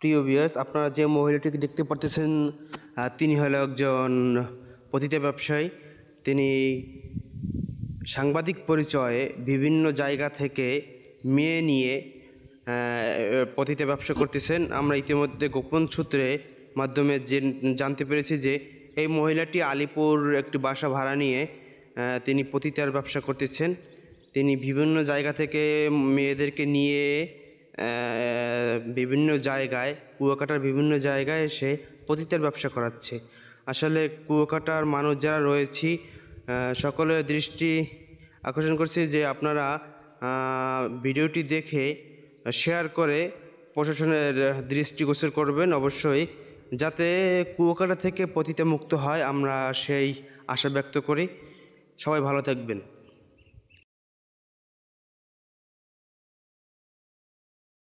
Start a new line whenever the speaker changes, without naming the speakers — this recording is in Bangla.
প্রিয় ভিউয়ার্স আপনারা যে মহিলাটিকে দেখতে পারতেছেন তিনি হল একজন পতিতা ব্যবসায়ী তিনি সাংবাদিক পরিচয়ে বিভিন্ন জায়গা থেকে মেয়ে নিয়ে পতিতে ব্যবসা করতেছেন আমরা ইতিমধ্যে গোপন সূত্রে মাধ্যমে যে জানতে পেরেছি যে এই মহিলাটি আলিপুর একটি বাসা ভাড়া নিয়ে তিনি পতিতার ব্যবসা করতেছেন তিনি বিভিন্ন জায়গা থেকে মেয়েদেরকে নিয়ে বিভিন্ন জায়গায় কুয়াকাটার বিভিন্ন জায়গায় এসে পতিতার ব্যবসা করাচ্ছে আসলে কুয়াকাটার মানুষ যারা রয়েছি সকলের দৃষ্টি আকর্ষণ করছি যে আপনারা ভিডিওটি দেখে শেয়ার করে প্রশাসনের দৃষ্টিগোচর করবেন অবশ্যই যাতে কুয়াকাটা থেকে পতিতে মুক্ত হয় আমরা সেই আশা ব্যক্ত করি সবাই ভালো থাকবেন